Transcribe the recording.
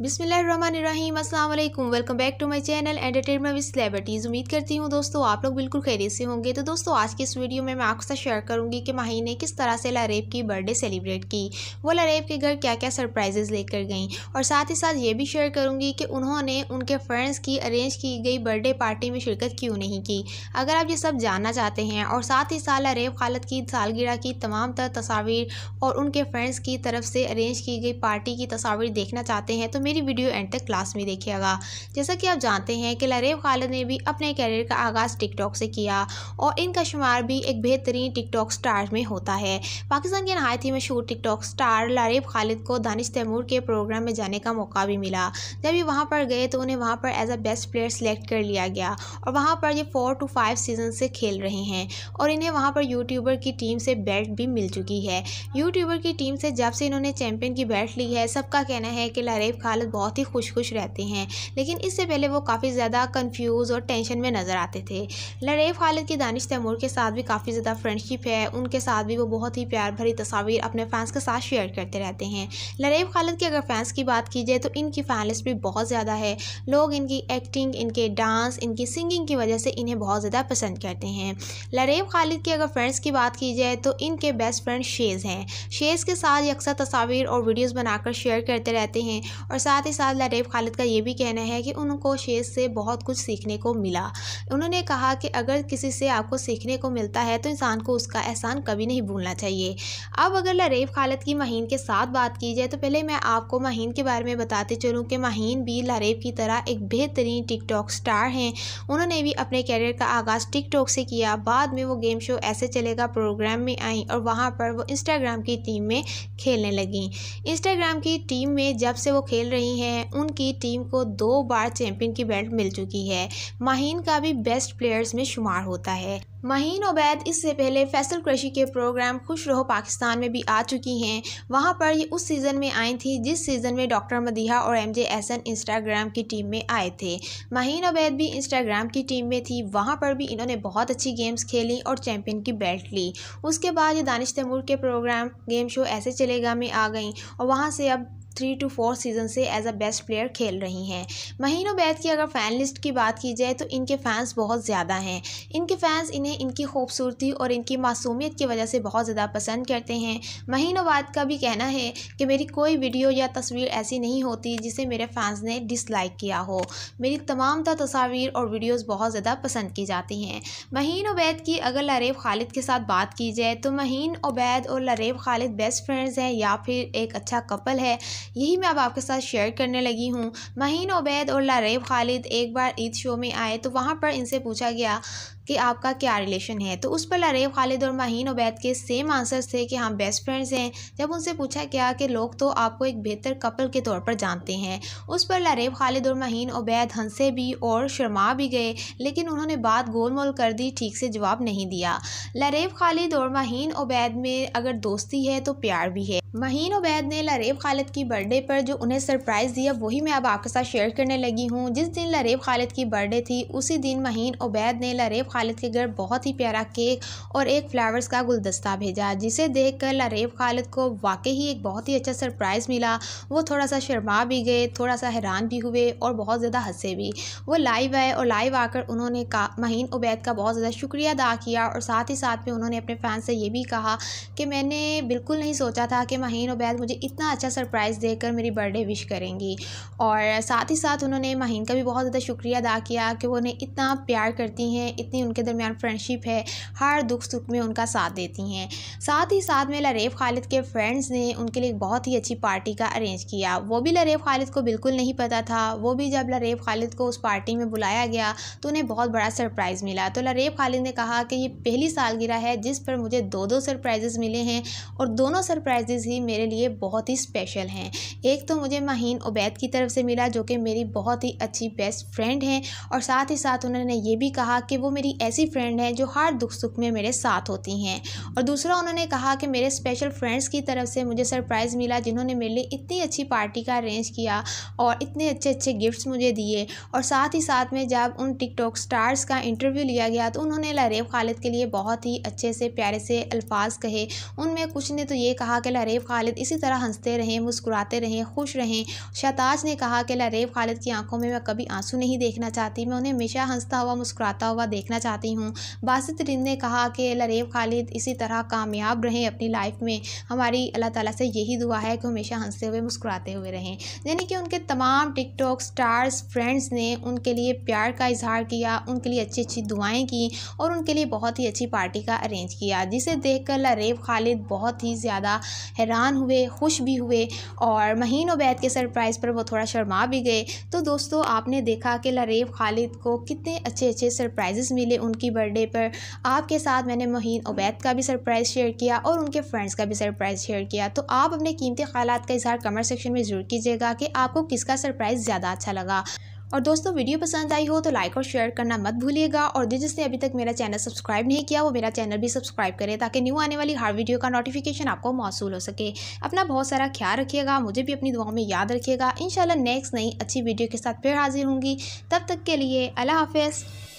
बिसमीम अल्लाम welcome back to my channel entertainment with celebrities उम्मीद करती हूँ दोस्तों आप लोग बिल्कुल खैरियत से होंगे तो दोस्तों आज की इस वीडियो में मैं आपके साथ शेयर करूँगी कि माही ने किस तरह से लारेब की बर्थडे सेलिब्रेट की वो लरेब के घर क्या क्या सरप्राइजेज लेकर गई और साथ ही साथ ये भी शेयर करूँगी कि उन्होंने उनके फ्रेंड्स की अरेंज की गई बर्थडे पार्टी में शिरकत क्यों नहीं की अगर आप ये सब जानना चाहते हैं और साथ ही साथ लरेब खालत की सालगिरह की तमाम तर तस्वीर और उनके फ्रेंड्स की तरफ से अरेंज की गई पार्टी की तस्वीर देखना चाहते हैं तो मेरी वीडियो एंड तक क्लास में देखिएगा जैसा कि आप जानते हैं कि लरेव खालिद ने भी अपने कैरियर का आगाज़ टिकटॉक से किया और इनका शुमार भी एक बेहतरीन टिकटॉक स्टार में होता है पाकिस्तान के नहायत ही मशहूर टिकटॉक स्टार लरेब खालिद को दानिश तैमूर के प्रोग्राम में जाने का मौका भी मिला जब ये वहाँ पर गए तो उन्हें वहाँ पर as a best player select कर लिया गया और वहाँ पर ये फोर टू फाइव सीजन से खेल रहे हैं और इन्हें वहाँ पर यूट्यूबर की टीम से बैट भी मिल चुकी है यूट्यूबर की टीम से जब से इन्होंने चैंपियन की बैट ली है सबका कहना है कि लरेब खालिद हालत बहुत ही खुश खुश रहते हैं लेकिन इससे पहले वो काफ़ी ज़्यादा कन्फ्यूज़ और टेंशन में नज़र आते थे लड़ेफ खालिद की दानिश तैमूर के साथ भी काफ़ी ज़्यादा फ्रेंडशिप है उनके साथ भी वो बहुत ही प्यार भरी तस्वीर अपने फैंस के साथ शेयर करते रहते हैं लड़ेफ खालिद की अगर फैंस की बात की जाए तो इनकी फैन लिस्ट भी बहुत ज़्यादा है लोग इनकी एक्टिंग इनके डांस इनकी सिंगिंग की वजह से इन्हें बहुत ज़्यादा पसंद करते हैं लड़ेफ खालिद की अगर फ्रेंड्स की बात की जाए तो इनके बेस्ट फ्रेंड शेज़ हैं शेज़ के साथ अक्सर तस्वीर और वीडियोज़ बनाकर शेयर करते रहते हैं और साथ ही साथ लटेफ खालिद का ये भी कहना है कि उनको शेर से बहुत कुछ सीखने को मिला उन्होंने कहा कि अगर किसी से आपको सीखने को मिलता है तो इंसान को उसका एहसान कभी नहीं भूलना चाहिए अब अगर लरेफ खालिद की महीन के साथ बात की जाए तो पहले मैं आपको महीन के बारे में बताते चलूँ कि महीन भी लरेब की तरह एक बेहतरीन टिकटॉक स्टार हैं उन्होंने भी अपने कैरियर का आगाज़ टिकटॉक से किया बाद में वो गेम शो ऐसे चलेगा प्रोग्राम में आई और वहाँ पर वो इंस्टाग्राम की टीम में खेलने लगी इंस्टाग्राम की टीम में जब से वो खेल रही हैं उनकी टीम को दो बार चैंपियन की बेल्ट मिल चुकी है माहीन का भी बेस्ट प्लेयर्स में शुमार होता है महीन उबैद इससे पहले फैसल क्रशी के प्रोग्राम खुश रहो पाकिस्तान में भी आ चुकी हैं वहाँ पर ये उस सीज़न में आई थी जिस सीज़न में डॉक्टर मदीहा और एम जे एसन इंस्टाग्राम की टीम में आए थे महीन उबैद भी इंस्टाग्राम की टीम में थी वहाँ पर भी इन्होंने बहुत अच्छी गेम्स खेली और चैम्पियन की बेल्ट ली उसके बाद ये दानिश तैमूर के प्रोग्राम गेम शो ऐसे चलेगा में आ गई और वहाँ से अब थ्री टू फोर सीज़न से एज अ बेस्ट प्लेयर खेल रही हैं महीनों बैद की अगर फ़ैन लिस्ट की बात की जाए तो इनके फैंस बहुत ज़्यादा हैं इनके फैंस इन्हें इनकी खूबसूरती और इनकी मासूमियत की वजह से बहुत ज़्यादा पसंद करते हैं महीनों बाद का भी कहना है कि मेरी कोई वीडियो या तस्वीर ऐसी नहीं होती जिसे मेरे फैंस ने डिसलाइक किया हो मेरी तमाम तर तस्वीर और वीडियोज़ बहुत ज़्यादा पसंद की जाती हैं महीन उबैद की अगर लरेब खालिद के साथ बात की जाए तो महीन उबैद और लरेब खालिद बेस्ट फ्रेंड्स हैं या फिर एक अच्छा कपल है यही मैं अब आपके साथ शेयर करने लगी हूँ महीन उबैद और लारेब खालिद एक बार ईद शो में आए तो वहाँ पर इनसे पूछा गया कि आपका क्या रिलेशन है तो उस पर लरेब खालिद और माहीन उबैद के सेम आंसर्स थे कि हम बेस्ट फ्रेंड्स हैं जब उनसे पूछा गया कि लोग तो आपको एक बेहतर कपल के तौर पर जानते हैं उस पर लरेब खालिद और माहीन उबैद हंसे भी और शर्मा भी गए लेकिन उन्होंने बात गोल मोल कर दी ठीक से जवाब नहीं दिया लरेब खालिद और माहीन उबैद में अगर दोस्ती है तो प्यार भी है महीन उबैद ने लरेब खालिद की बर्थडे पर जो उन्हें सरप्राइज़ दिया वही मैं अब आपके साथ शेयर करने लगी हूँ जिस दिन लरेब खालिद की बर्थडे थी उसी दिन महीन उबैद ने लरेब खालिद खालिद के घर बहुत ही प्यारा केक और एक फ्लावर्स का गुलदस्ता भेजा जिसे देख कर लरेब खालिद को वाकई ही एक बहुत ही अच्छा सरप्राइज़ मिला वो थोड़ा सा शर्मा भी गए थोड़ा सा हैरान भी हुए और बहुत ज़्यादा हंसे भी वो लाइव आए और लाइव आकर उन्होंने का महीन उबैद का बहुत ज़्यादा शुक्रिया अदा किया और साथ ही साथ में उन्होंने अपने फ़ैन से ये भी कहा कि मैंने बिल्कुल नहीं सोचा था कि महीन उबैद मुझे इतना अच्छा सरप्राइज़ देकर मेरी बर्थडे विश करेंगी और साथ ही साथ उन्होंने महीन का भी बहुत ज़्यादा शुक्रिया अदा किया कि वो उन्हें इतना प्यार करती हैं इतनी ही उनके दरमियान फ्रेंडशिप है हर दुख सुख में उनका साथ देती हैं साथ ही साथ में लरेफ खालिद के फ्रेंड्स ने उनके लिए बहुत ही अच्छी पार्टी का अरेंज किया वो भी लरेफ खालिद को बिल्कुल नहीं पता था वो भी जब लरेफ खालिद को उस पार्टी में बुलाया गया तो उन्हें बहुत बड़ा सरप्राइज़ मिला तो लरेफ खालिद ने कहा कि ये पहली सालगिरह है जिस पर मुझे दो दो सरप्राइजेज़ मिले हैं और दोनों सरप्राइजेज़ ही मेरे लिए बहुत ही स्पेशल हैं एक तो मुझे माहन उबैद की तरफ से मिला जो कि मेरी बहुत ही अच्छी बेस्ट फ्रेंड हैं और साथ ही साथ उन्होंने ये भी कहा कि वो मेरी मेरी ऐसी फ्रेंड हैं जो हर दुख सुख में मेरे साथ होती हैं और दूसरा उन्होंने कहा कि मेरे स्पेशल फ्रेंड्स की तरफ से मुझे सरप्राइज़ मिला जिन्होंने मेरे लिए इतनी अच्छी पार्टी का अरेंज किया और इतने अच्छे अच्छे गिफ्ट्स मुझे दिए और साथ ही साथ में जब उन टिकटॉक स्टार्स का इंटरव्यू लिया गया तो उन्होंने लरेब खालिद के लिए बहुत ही अच्छे से प्यारे से अल्फाज कहे उनमें कुछ ने तो ये कहा कि लरेब खालिद इसी तरह हंसते रहें मुस्कुराते रहें खुश रहें शताज ने कहा कि लरेब खालिद की आंखों में मैं कभी आंसू नहीं देखना चाहती मैं उन्हें हमेशा हंसता हुआ मुस्कुराता हुआ देखना चाहती हूँ बासित रिंद ने कहा कि लरेब खालिद इसी तरह कामयाब रहें अपनी लाइफ में हमारी अल्लाह ताला से यही दुआ है कि हमेशा हंसते हुए मुस्कुराते हुए रहें यानी कि उनके तमाम टिकटॉक स्टार्स फ्रेंड्स ने उनके लिए प्यार का इजहार किया उनके लिए अच्छी अच्छी दुआएं की और उनके लिए बहुत ही अच्छी पार्टी का अरेंज किया जिसे देख कर लरेब खालिद बहुत ही ज़्यादा हैरान हुए खुश भी हुए और महीन वैद के सरप्राइज़ पर वो थोड़ा शर्मा भी गए तो दोस्तों आपने देखा कि लरेब खालिद को कितने अच्छे अच्छे सरप्राइजेस मिले इसीलिए उनकी बर्थडे पर आपके साथ मैंने मोहन उबैद का भी सरप्राइज़ शेयर किया और उनके फ्रेंड्स का भी सरप्राइज़ शेयर किया तो आप अपने कीमती ख्याल का इजहार कमेंट सेक्शन में ज़रूर कीजिएगा कि आपको किसका सरप्राइज़ ज़्यादा अच्छा लगा और दोस्तों वीडियो पसंद आई हो तो लाइक और शेयर करना मत भूलिएगा और जिसने अभी तक मेरा चैनल सब्सक्राइब नहीं किया वो मेरा चैनल भी सब्सक्राइब करें ताकि न्यू आने वाली हर वीडियो का नोटिफिकेशन आपको मौसू हो सके अपना बहुत सारा ख्याल रखिएगा मुझे भी अपनी दुआओं में याद रखिएगा इन नेक्स्ट नई अच्छी वीडियो के साथ फिर हाजिर होंगी तब तक के लिए अल्लाह हाफिज़